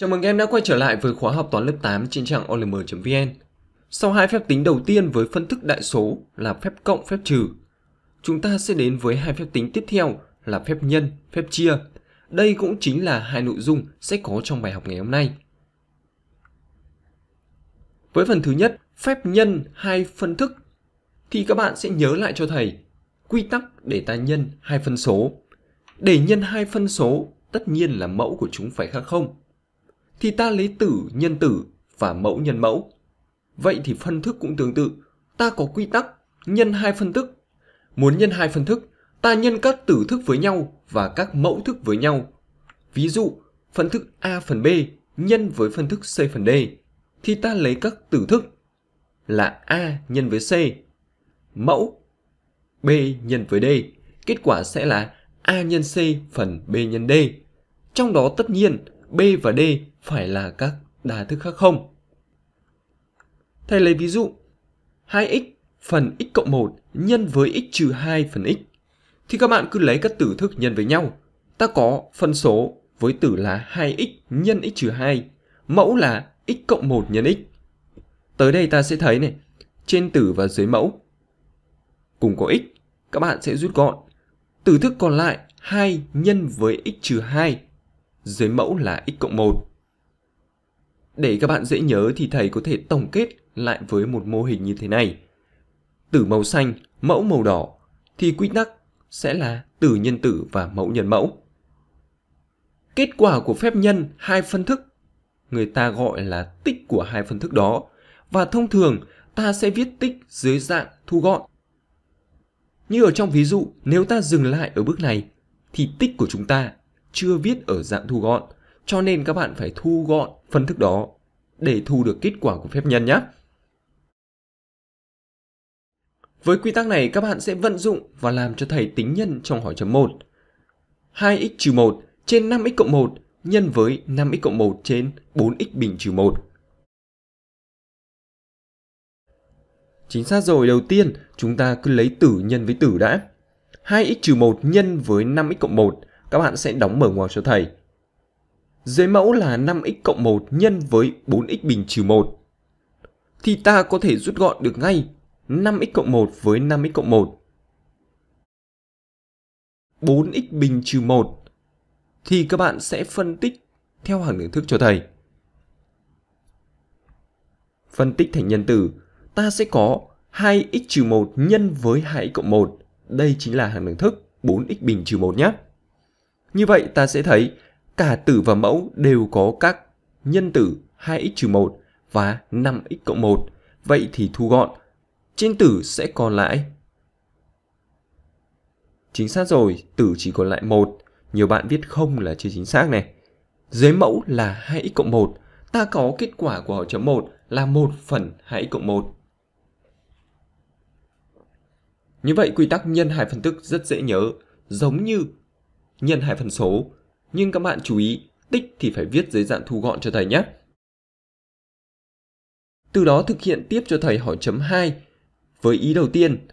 Chào mừng em đã quay trở lại với khóa học toán lớp 8 trên trang olm.vn. Sau hai phép tính đầu tiên với phân thức đại số là phép cộng, phép trừ, chúng ta sẽ đến với hai phép tính tiếp theo là phép nhân, phép chia. Đây cũng chính là hai nội dung sẽ có trong bài học ngày hôm nay. Với phần thứ nhất, phép nhân hai phân thức thì các bạn sẽ nhớ lại cho thầy quy tắc để ta nhân hai phân số. Để nhân hai phân số, tất nhiên là mẫu của chúng phải khác không? thì ta lấy tử nhân tử và mẫu nhân mẫu. Vậy thì phân thức cũng tương tự, ta có quy tắc nhân hai phân thức. Muốn nhân hai phân thức, ta nhân các tử thức với nhau và các mẫu thức với nhau. Ví dụ, phân thức A phần B nhân với phân thức C phần D thì ta lấy các tử thức là A nhân với C, mẫu B nhân với D. Kết quả sẽ là A nhân C phần B nhân D. Trong đó tất nhiên B và D phải là các đa thức khác không? Thầy lấy ví dụ 2x phần x cộng 1 nhân với x trừ 2 phần x thì các bạn cứ lấy các tử thức nhân với nhau. Ta có phân số với tử là 2x nhân x trừ 2, mẫu là x cộng 1 nhân x. Tới đây ta sẽ thấy này, trên tử và dưới mẫu cùng có x, các bạn sẽ rút gọn. Tử thức còn lại 2 nhân với x trừ 2 dưới mẫu là x cộng 1. Để các bạn dễ nhớ thì thầy có thể tổng kết lại với một mô hình như thế này. Tử màu xanh, mẫu màu đỏ thì quy tắc sẽ là tử nhân tử và mẫu nhân mẫu. Kết quả của phép nhân hai phân thức người ta gọi là tích của hai phân thức đó và thông thường ta sẽ viết tích dưới dạng thu gọn. Như ở trong ví dụ, nếu ta dừng lại ở bước này thì tích của chúng ta chưa viết ở dạng thu gọn, cho nên các bạn phải thu gọn phân thức đó để thu được kết quả của phép nhân nhé. Với quy tắc này các bạn sẽ vận dụng và làm cho thầy tính nhân trong hỏi chấm 1. 2x trừ 1 trên 5x cộng 1 nhân với 5x cộng 1 trên 4x bình trừ 1. Chính xác rồi, đầu tiên chúng ta cứ lấy tử nhân với tử đã. 2x trừ 1 nhân với 5x cộng 1 các bạn sẽ đóng mở ngoặc cho thầy. Dưới mẫu là 5x cộng 1 nhân với 4x bình trừ 1. Thì ta có thể rút gọn được ngay 5x cộng 1 với 5x cộng 1. 4x bình trừ 1 thì các bạn sẽ phân tích theo hàng lượng thức cho thầy. Phân tích thành nhân tử, ta sẽ có 2x trừ 1 nhân với 2x cộng 1. Đây chính là hàng lượng thức 4x bình trừ 1 nhé. Như vậy ta sẽ thấy cả tử và mẫu đều có các nhân tử 2x trừ 1 và 5x cộng 1. Vậy thì thu gọn, trên tử sẽ còn lại. Chính xác rồi, tử chỉ còn lại 1. Nhiều bạn viết không là chưa chính xác này. Dưới mẫu là 2x cộng 1, ta có kết quả của họ chấm 1 là 1 phần 2x cộng 1. Như vậy quy tắc nhân hai phân thức rất dễ nhớ, giống như nhân hai phân số. Nhưng các bạn chú ý, tích thì phải viết dưới dạng thu gọn cho thầy nhé. Từ đó thực hiện tiếp cho thầy hỏi chấm 2 với ý đầu tiên.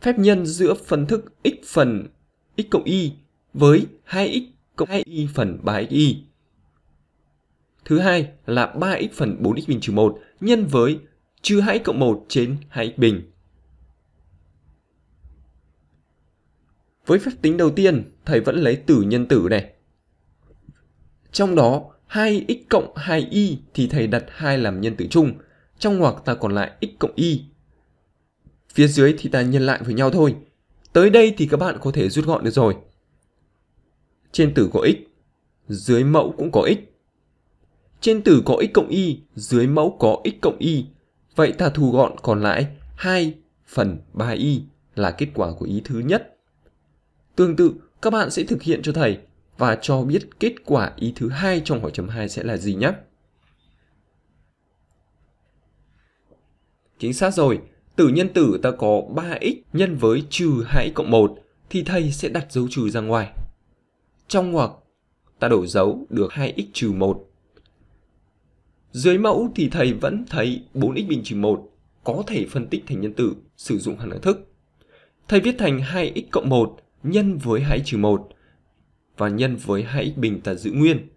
Phép nhân giữa phân thức x phần x cộng y với 2x cộng 2y phần 3xy. Thứ hai là 3x phần 4x bình trừ 1 nhân với trừ 2x cộng 1 trên 2x bình. Với phép tính đầu tiên, thầy vẫn lấy tử nhân tử này. Trong đó, 2x cộng 2y thì thầy đặt 2 làm nhân tử chung, trong ngoặc ta còn lại x cộng y. Phía dưới thì ta nhân lại với nhau thôi. Tới đây thì các bạn có thể rút gọn được rồi. Trên tử có x, dưới mẫu cũng có x. Trên tử có x cộng y, dưới mẫu có x cộng y. Vậy ta thu gọn còn lại 2 phần 3y là kết quả của ý thứ nhất. Tương tự, các bạn sẽ thực hiện cho thầy và cho biết kết quả ý thứ hai trong hỏi chấm 2 sẽ là gì nhé. Chính xác rồi, tử nhân tử ta có 3x nhân với trừ 2x cộng 1 thì thầy sẽ đặt dấu trừ ra ngoài. Trong ngoặc ta đổi dấu được 2x trừ 1. Dưới mẫu thì thầy vẫn thấy 4x bình trừ 1 có thể phân tích thành nhân tử sử dụng hằng đẳng thức. Thầy viết thành 2x cộng 1 nhân với hãy trừ 1 và nhân với hãy bình ta giữ nguyên.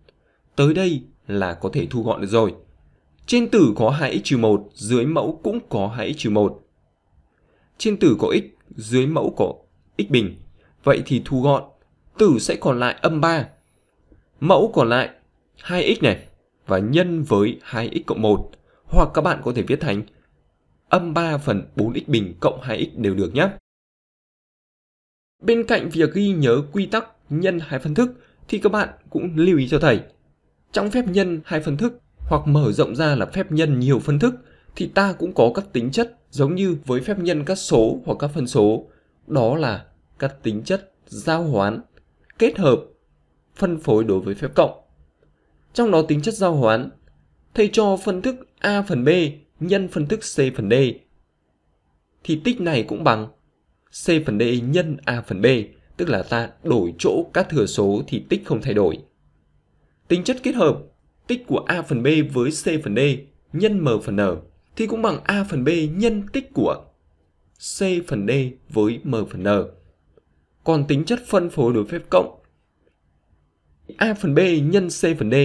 Tới đây là có thể thu gọn được rồi. Trên tử có hãy trừ 1, dưới mẫu cũng có hãy trừ 1. Trên tử có x, dưới mẫu có x bình. Vậy thì thu gọn, tử sẽ còn lại âm 3. Mẫu còn lại 2x này và nhân với 2x cộng 1. Hoặc các bạn có thể viết thành âm 3 phần 4x bình cộng 2x đều được nhé. Bên cạnh việc ghi nhớ quy tắc nhân hai phân thức thì các bạn cũng lưu ý cho thầy. Trong phép nhân hai phân thức hoặc mở rộng ra là phép nhân nhiều phân thức thì ta cũng có các tính chất giống như với phép nhân các số hoặc các phân số, đó là các tính chất giao hoán, kết hợp, phân phối đối với phép cộng. Trong đó tính chất giao hoán, thầy cho phân thức A phần B nhân phân thức C phần D. Thì tích này cũng bằng C phần D nhân A phần B, tức là ta đổi chỗ các thừa số thì tích không thay đổi. Tính chất kết hợp tích của A phần B với C phần D nhân M phần N thì cũng bằng A phần B nhân tích của C phần D với M phần N. Còn tính chất phân phối đối phép cộng A phần B nhân C phần D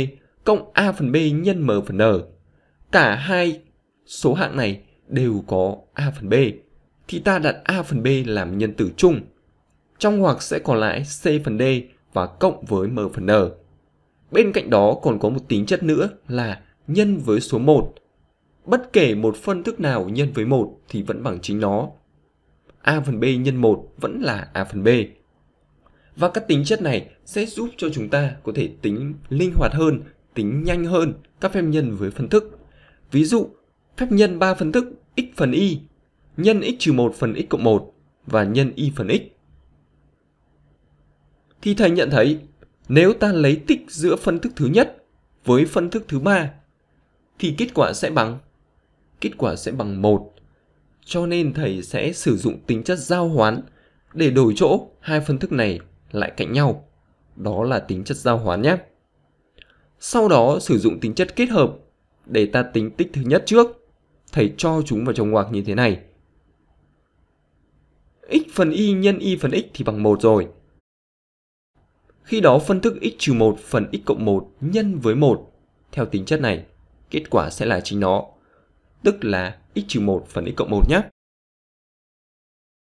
cộng A phần B nhân M phần N. Cả hai số hạng này đều có A phần B thì ta đặt A phần B làm nhân tử chung. Trong hoặc sẽ còn lại C phần D và cộng với M phần N. Bên cạnh đó còn có một tính chất nữa là nhân với số 1. Bất kể một phân thức nào nhân với 1 thì vẫn bằng chính nó. A phần B nhân 1 vẫn là A phần B. Và các tính chất này sẽ giúp cho chúng ta có thể tính linh hoạt hơn, tính nhanh hơn các phép nhân với phân thức. Ví dụ, phép nhân 3 phân thức x phần y nhân x trừ 1 phần x cộng 1 và nhân y phần x. Thì thầy nhận thấy nếu ta lấy tích giữa phân thức thứ nhất với phân thức thứ ba thì kết quả sẽ bằng kết quả sẽ bằng 1. Cho nên thầy sẽ sử dụng tính chất giao hoán để đổi chỗ hai phân thức này lại cạnh nhau. Đó là tính chất giao hoán nhé. Sau đó sử dụng tính chất kết hợp để ta tính tích thứ nhất trước. Thầy cho chúng vào trong ngoặc như thế này x phần y nhân y phần x thì bằng 1 rồi. Khi đó phân thức x trừ 1 phần x cộng 1 nhân với 1 theo tính chất này, kết quả sẽ là chính nó, tức là x trừ 1 phần x cộng 1 nhé.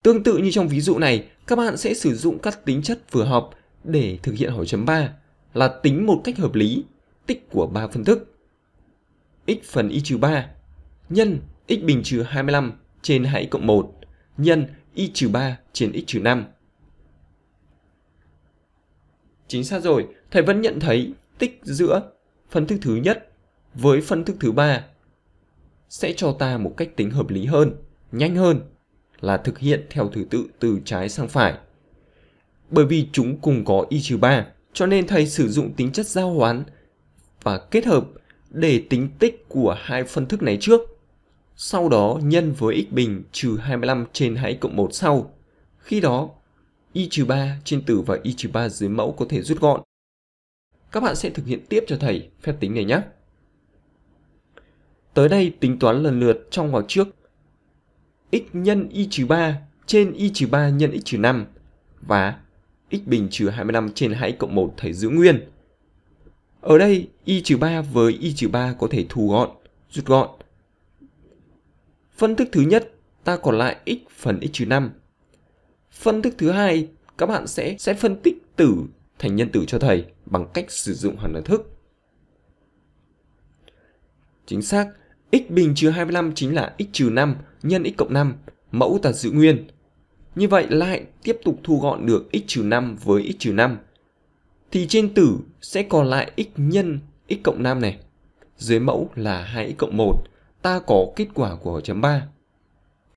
Tương tự như trong ví dụ này, các bạn sẽ sử dụng các tính chất vừa học để thực hiện hỏi chấm 3 là tính một cách hợp lý tích của ba phân thức x phần y trừ 3 nhân x bình trừ 25 trên 2 cộng 1 nhân y-3 trừ trên x-5. trừ Chính xác rồi, thầy vẫn nhận thấy tích giữa phân thức thứ nhất với phân thức thứ ba sẽ cho ta một cách tính hợp lý hơn, nhanh hơn là thực hiện theo thứ tự từ trái sang phải. Bởi vì chúng cùng có y-3, trừ cho nên thầy sử dụng tính chất giao hoán và kết hợp để tính tích của hai phân thức này trước sau đó nhân với x bình trừ 25 trên 2 cộng 1 sau. Khi đó, y trừ 3 trên tử và y trừ 3 dưới mẫu có thể rút gọn. Các bạn sẽ thực hiện tiếp cho thầy phép tính này nhé. Tới đây tính toán lần lượt trong vào trước. x nhân y trừ 3 trên y trừ 3 nhân x trừ 5 và x bình trừ 25 trên 2 cộng 1 thầy giữ nguyên. Ở đây, y trừ 3 với y trừ 3 có thể thu gọn, rút gọn Phân thức thứ nhất, ta còn lại x phần x trừ 5. Phân thức thứ hai, các bạn sẽ sẽ phân tích tử thành nhân tử cho thầy bằng cách sử dụng hàm đẳng thức. Chính xác, x bình trừ 25 chính là x trừ 5 nhân x cộng 5, mẫu ta giữ nguyên. Như vậy lại tiếp tục thu gọn được x trừ 5 với x trừ 5. Thì trên tử sẽ còn lại x nhân x cộng 5 này. Dưới mẫu là 2x cộng 1 ta có kết quả của chấm 3